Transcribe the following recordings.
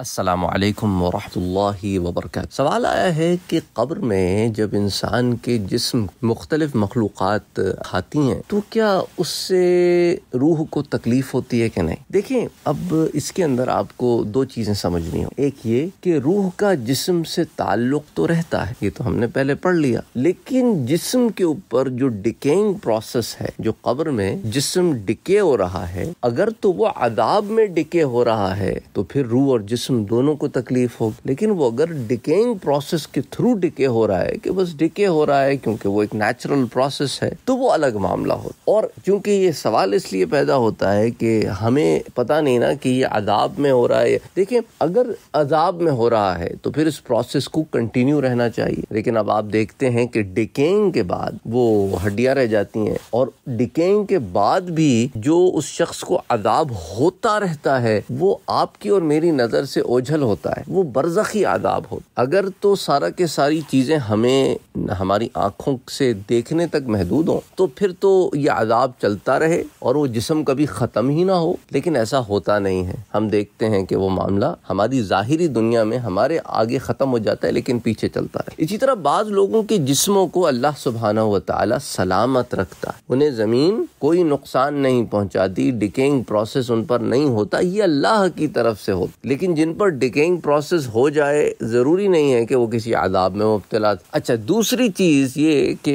अस्सलाम वालेकुम वरहमतुल्लाहि वबरकत सवाल आया है कि कब्र में जब इंसान के जिस्म मुख्तलिफ मखलूक खाती हैं तो क्या उससे रूह को तकलीफ होती है कि नहीं देखें अब इसके अंदर आपको दो चीज़ें समझनी हो एक ये कि रूह का जिस्म से ताल्लुक तो रहता है ये तो हमने पहले पढ़ लिया लेकिन जिस्म के ऊपर जो डिकेइंग प्रोसेस है जो कब्र में जिस्म डिके हो रहा है अगर तो वो अदाब में डिके हो रहा है तो फिर रूह और जिस्म जिसम दोनों को तकलीफ हो लेकिन वो अगर डिकेइंग प्रोसेस के थ्रू डिके हो रहा है कि बस डिके हो रहा है क्योंकि वो एक नेचुरल प्रोसेस है तो वो अलग मामला हो और क्योंकि ये सवाल इसलिए पैदा होता है कि हमें पता नहीं ना कि ये अदाब में हो रहा है देखिए अगर अदाब में हो रहा है तो फिर इस प्रोसेस को कंटिन्यू रहना चाहिए लेकिन अब आप देखते हैं कि डिकेइंग के बाद वो हड्डियां रह जाती हैं और डिकेइंग के बाद भी जो उस शख्स को अदाब होता रहता है वो आपकी और मेरी नज़र से से ओझल होता है वो बरजखी आदाब हो अगर तो सारा के सारी चीज़ें हमें हमारी आँखों से देखने तक महदूद हों तो फिर तो ये आदाब चलता रहे और वो जिसम कभी ख़त्म ही ना हो लेकिन ऐसा होता नहीं है हम देखते हैं कि वो मामला हमारी ज़ाहरी दुनिया में हमारे आगे ख़त्म हो जाता है लेकिन पीछे चलता है इसी तरह बाद लोगों के जिसमों को अल्लाह सुबहाना व वाली सलामत रखता है उन्हें ज़मीन कोई नुकसान नहीं पहुँचाती डिकेंग प्रोसेस उन पर नहीं होता ये अल्लाह की तरफ से हो लेकिन जिन पर डिकेइंग प्रोसेस हो जाए ज़रूरी नहीं है कि वो किसी आदाब में मुबतला अच्छा दूसरी चीज़ ये कि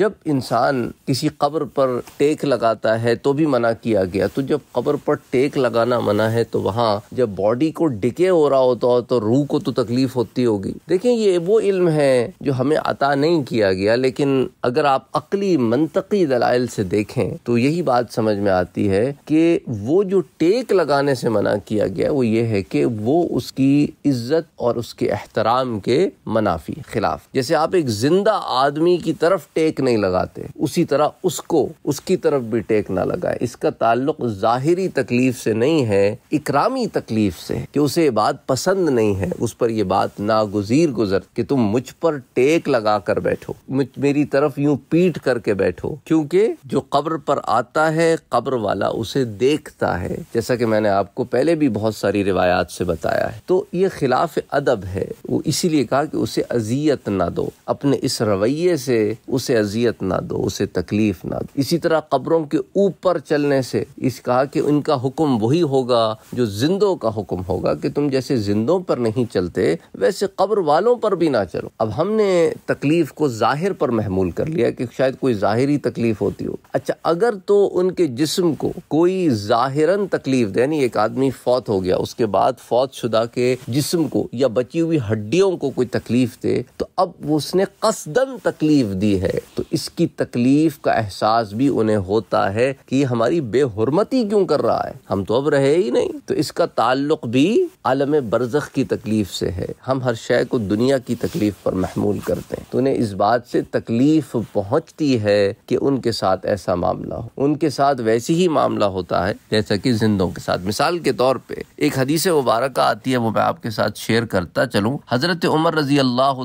जब इंसान किसी कब्र पर टेक लगाता है तो भी मना किया गया तो जब कब्र पर टेक लगाना मना है तो वहाँ जब बॉडी को डिके हो रहा होता हो तो रूह को तो तकलीफ होती होगी देखें ये वो इल्म है जो हमें अता नहीं किया गया लेकिन अगर आप अकली मनतकी दलाइल से देखें तो यही बात समझ में आती है कि वो जो टेक लगाने से मना किया गया वो ये है कि वो उसकी इज्जत और उसके एहतराम के मनाफी खिलाफ जैसे आप एक जिंदा आदमी की तरफ टेक नहीं लगाते उसी तरह उसको उसकी तरफ भी टेक ना लगाए इसका ताल्लुक जाहिरी तकलीफ से नहीं है इकरामी तकलीफ से कि उसे बात पसंद नहीं है उस पर यह बात नागुजीर गुजर कि तुम मुझ पर टेक लगा कर बैठो मेरी तरफ यूं पीट करके बैठो क्योंकि जो कब्र पर आता है कब्र वाला उसे देखता है जैसा कि मैंने आपको पहले भी बहुत सारी रिवायात से बताया है तो ये खिलाफ अदब है वो इसीलिए कहा कि उसे अजियत ना दो अपने इस रवैये से उसे अजियत ना दो उसे तकलीफ ना दो इसी तरह कब्रों के ऊपर चलने से इस कहा कि उनका हुक्म वही होगा जो जिंदों का हुक्म होगा कि तुम जैसे जिंदों पर नहीं चलते वैसे कब्र वालों पर भी ना चलो अब हमने तकलीफ को जाहिर पर महमूल कर लिया कि शायद कोई जाहिरी तकलीफ होती हो अच्छा अगर तो उनके जिस्म को कोई जाहिरन तकलीफ दे यानी एक आदमी फौत हो गया उसके बाद फौत शुदा के जिस्म को या बची हुई हड्डियों को कोई तकलीफ दे तो अब वो उसने कसदन तकलीफ दी है तो इसकी तकलीफ का एहसास भी उन्हें होता है कि हमारी बेहरमती क्यों कर रहा है हम तो अब रहे ही नहीं तो इसका ताल्लुक भी आलम बरजख की तकलीफ से है हम हर शय को दुनिया की तकलीफ पर महमूल करते हैं तो उन्हें इस बात से तकलीफ पहुंचती है कि उनके साथ ऐसा मामला हो उनके साथ वैसी ही मामला होता है जैसा कि जिंदों के साथ मिसाल के तौर पर एक हदीस मुबारक मुबारक आती है वो मैं आपके साथ शेयर करता चलूँ हज़रत उमर रजी अल्लाह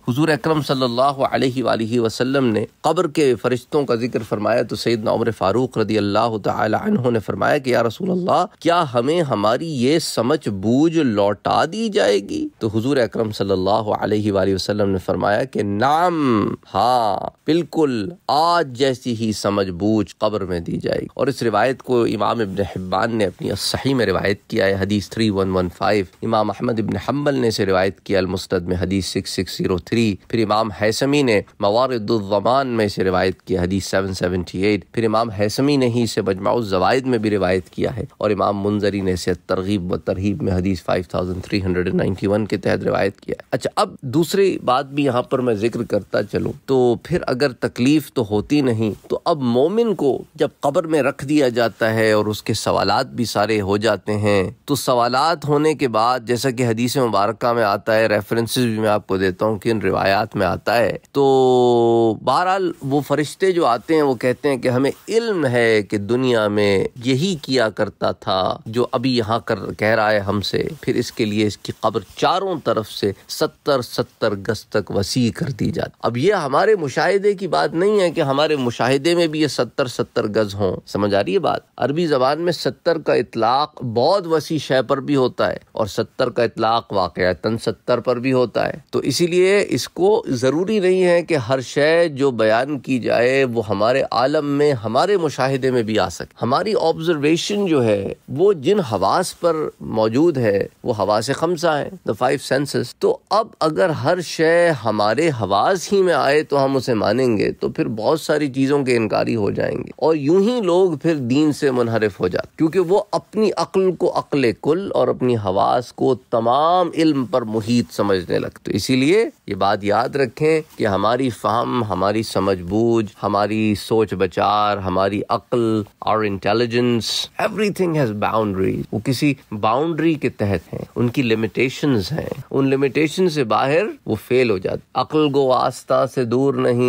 तजूर अक्रम वसल्लम ने कब्र के फरिश्तों का जिक्र फरमाया तो सैद उमर फ़ारूक रजी अल्लाह तहों ने फरमाया कि या रसूल अल्लाह क्या हमें हमारी ये समझ बूझ लौटा दी जाएगी तो हजूर अक्रम वसल्लम ने फरमाया कि नाम हाँ बिल्कुल आज जैसी ही समझ बूझ कब्र में दी जाएगी और इस रिवायत को इमाम इबन हिब्बान ने अपनी सही में रिवायत किया है हदीस 3000 3115 इमाम अहमद इबन हम्बल ने से रिवायत किया मुस्तद में हदीस 6603 फिर इमाम हैसमी ने मवारदुलजमान में से रिवायत किया हदीस 778 फिर इमाम हैसमी ने ही इसे मजमाउज़वायद में भी रिवायत किया है और इमाम मुंजरी ने इसे तरगीब व तरहीब में हदीस 5391 के तहत रिवायत किया अच्छा अब दूसरी बात भी यहाँ पर मैं जिक्र करता चलूँ तो फिर अगर तकलीफ तो होती नहीं तो अब मोमिन को जब कब्र में रख दिया जाता है और उसके सवाल भी सारे हो जाते हैं तो सवाल हालात होने के बाद जैसा कि हदीस मुबारक में आता है रेफरेंसेस भी मैं आपको देता हूँ कि इन रिवायात में आता है तो बहरहाल वो फरिश्ते जो आते हैं वो कहते हैं कि हमें इल्म है कि दुनिया में यही किया करता था जो अभी यहाँ कर कह रहा है हमसे फिर इसके लिए इसकी खबर चारों तरफ से सत्तर सत्तर गज तक वसी कर दी जाती अब ये हमारे मुशाहिदे की बात नहीं है कि हमारे मुशाहिदे में भी ये सत्तर सत्तर गज हों समझ आ रही है बात अरबी जबान में सत्तर का इतलाक बहुत वसी शय पर पर भी होता है और सत्तर का इतलाक वाक़ता सत्तर पर भी होता है तो इसीलिए इसको ज़रूरी नहीं है कि हर शय जो बयान की जाए वो हमारे आलम में हमारे मुशाहदे में भी आ सके हमारी ऑब्जर्वेशन जो है वो जिन हवास पर मौजूद है वो हवास खमसा है द फाइव सेंसेस तो अब अगर हर शय हमारे हवास ही में आए तो हम उसे मानेंगे तो फिर बहुत सारी चीज़ों के इनकारी हो जाएंगे और यूं ही लोग फिर दीन से मुनहरफ हो जाते क्योंकि वो अपनी अक्ल को अक्ल कुल और अपनी हवास को तमाम इल्म पर मुहित समझने लगते इसीलिए ये बात याद रखें कि हमारी फहम हमारी समझ बूझ हमारी सोच बचार हमारी अक्ल और इंटेलिजेंस एवरीथिंग हैज बाउंड्रीज वो किसी बाउंड्री के तहत हैं उनकी लिमिटेशंस हैं उन लिमिटेशन से बाहर वो फेल हो जाते अक्ल गो आस्था से दूर नहीं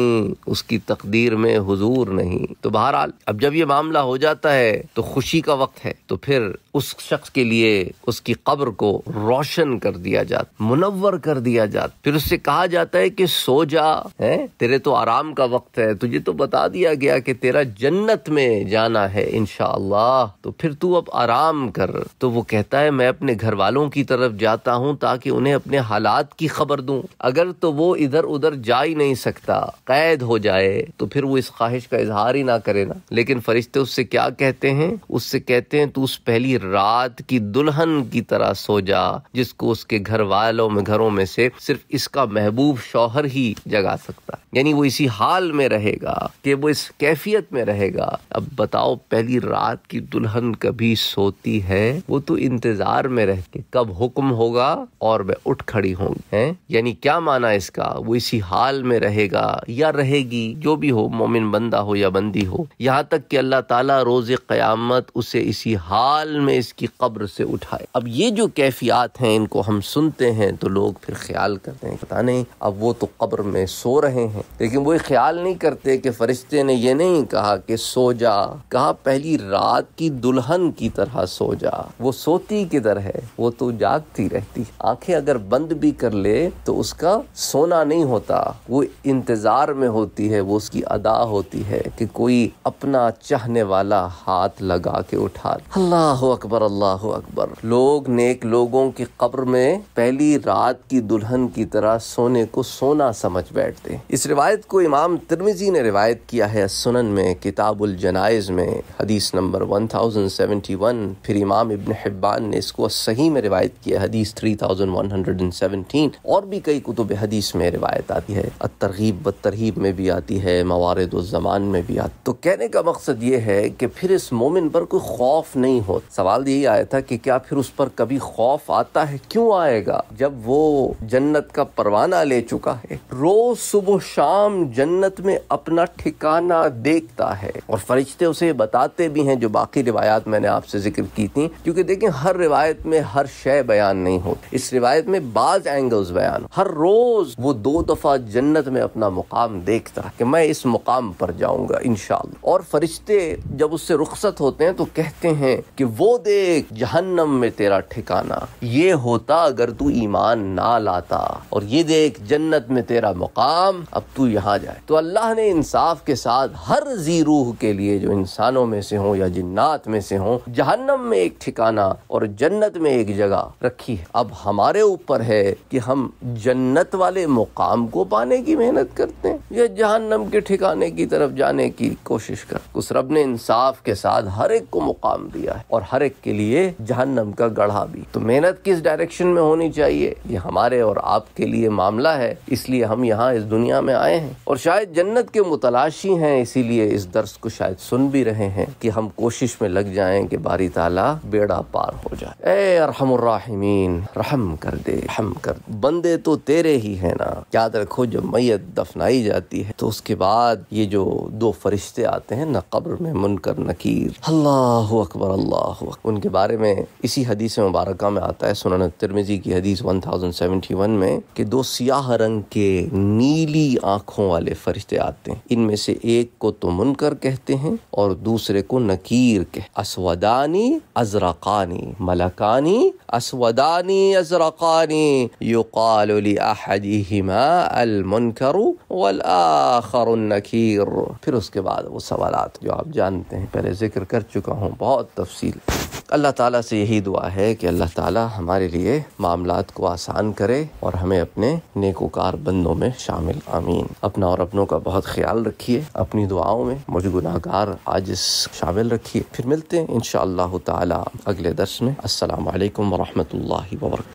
उसकी तकदीर में हुजूर नहीं तो बहरहाल अब जब ये मामला हो जाता है तो खुशी का वक्त है तो फिर उस शख्स के लिए उसकी कब्र को रोशन कर दिया जाता मुनवर कर दिया जाता फिर उससे कहा जाता है कि सो जा है तेरे तो आराम का वक्त है तुझे तो बता दिया गया कि तेरा जन्नत में जाना है इनशाला तो फिर तू अब आराम कर तो वो कहता है मैं अपने घर वालों की तरफ जाता हूँ ताकि उन्हें अपने हालात की खबर दू अगर तो वो इधर उधर जा ही नहीं सकता कैद हो जाए तो फिर वो इस ख्वाहिश का इजहार ही ना करे ना लेकिन फरिश्ते उससे क्या कहते हैं उससे कहते हैं तू उस पहली रात की दुल्हन दुल्हन की तरह सो जा जिसको उसके घर वालों में घरों में से सिर्फ इसका महबूब शौहर ही जगा सकता यानी वो इसी हाल में रहेगा कि वो इस कैफियत में रहेगा अब बताओ पहली रात की दुल्हन कभी सोती है वो तो इंतजार में रह के कब हुक्म होगा और वह उठ खड़ी होंगी है यानी क्या माना इसका वो इसी हाल में रहेगा या रहेगी जो भी हो मोमिन बंदा हो या बंदी हो यहाँ तक कि अल्लाह ताला रोज क्यामत उसे इसी हाल में इसकी कब्र से उठ उठाए अब ये जो कैफियात हैं इनको हम सुनते हैं तो लोग फिर ख्याल करते हैं पता नहीं अब वो तो कब्र में सो रहे हैं लेकिन वो ख्याल नहीं करते कि फरिश्ते ने ये नहीं कहा कि सो जा कहा पहली रात की दुल्हन की तरह सो जा वो सोती किधर है वो तो जागती रहती आंखें अगर बंद भी कर ले तो उसका सोना नहीं होता वो इंतजार में होती है वो उसकी अदा होती है कि कोई अपना चाहने वाला हाथ लगा के उठा अल्लाह अकबर अल्लाह अकबर लोग नेक लोगों की कब्र में पहली रात की दुल्हन की तरह सोने को सोना समझ बैठते इस रिवायत को इमाम तिरमिजी ने रिवायत किया है सुनन में किताबुल जनाइज में हदीस नंबर 1071 फिर इमाम इब्न हिब्बान ने इसको सही में रिवायत किया हदीस 3117 और भी कई कुतुब हदीस में रिवायत आती है तरगीब व तरहीब में भी आती है मवारद जमान में भी आती तो कहने का मकसद ये है कि फिर इस मोमिन पर कोई खौफ नहीं हो सवाल यही आया था कि क्या फिर उस पर कभी खौफ आता है क्यों आएगा जब वो जन्नत का परवाना ले चुका है रोज सुबह शाम जन्नत में अपना ठिकाना देखता है और फरिश्ते उसे बताते भी हैं जो बाकी रिवायात मैंने आपसे जिक्र की थी क्योंकि देखें हर रिवायत में हर शय बयान नहीं होती इस रिवायत में बाज एंगल्स बयान हर रोज वो दो दफा जन्नत में अपना मुकाम देखता है कि मैं इस मुकाम पर जाऊंगा इनशाला और फरिश्ते जब उससे रुखसत होते हैं तो कहते हैं कि वो देख जहन्नम जहन्नम में तेरा ठिकाना ये होता अगर तू ईमान ना लाता और ये देख जन्नत में तेरा मुकाम अब तू यहाँ जाए तो अल्लाह ने इंसाफ के साथ हर जी रूह के लिए जो इंसानों में से हो या जिन्नात में से हो जहन्नम में एक ठिकाना और जन्नत में एक जगह रखी है अब हमारे ऊपर है कि हम जन्नत वाले मुकाम को पाने की मेहनत करते हैं या जहन्नम के ठिकाने की तरफ जाने की कोशिश कर उस रब ने इंसाफ के साथ हर एक को मुकाम दिया है और हर एक के लिए जहन्नम जहन्नम का गढ़ा भी तो मेहनत किस डायरेक्शन में होनी चाहिए ये हमारे और आपके लिए मामला है इसलिए हम यहाँ इस दुनिया में आए हैं और शायद जन्नत के मुतलाशी हैं इसीलिए इस दर्स को शायद सुन भी रहे हैं कि हम कोशिश में लग जाएं कि बारी ताला बेड़ा पार हो जाए ए अरहमीन रहम कर दे हम कर बंदे तो तेरे ही है ना याद रखो जब मैत दफनाई जाती है तो उसके बाद ये जो दो फरिश्ते आते हैं ना कब्र में मुनकर नकीर अल्लाह अकबर अल्लाह उनके बारे में इसी हदीस मुबारक में आता है सुनन तिरमिजी की हदीस 1071 में कि दो सियाह रंग के नीली आंखों वाले फरिश्ते आते हैं इनमें से एक को तो मुनकर कहते हैं और दूसरे को नकीर कह असवदानी अजरकानी मलकानी असवदानी अजरकानी युकाल अल मुनकर नकीर फिर उसके बाद वो सवाल जो आप जानते हैं पहले जिक्र कर चुका हूँ बहुत तफसील अल्लाह ताला से यही दुआ है कि अल्लाह ताला हमारे लिए मामला को आसान करे और हमें अपने नेकोकार बंदों में शामिल आमीन अपना और अपनों का बहुत ख्याल रखिए अपनी दुआओं में मुझे गुनाकार आज शामिल रखिए फिर मिलते हैं इन ताला अगले दर्श में असलकम वरहमल वर्क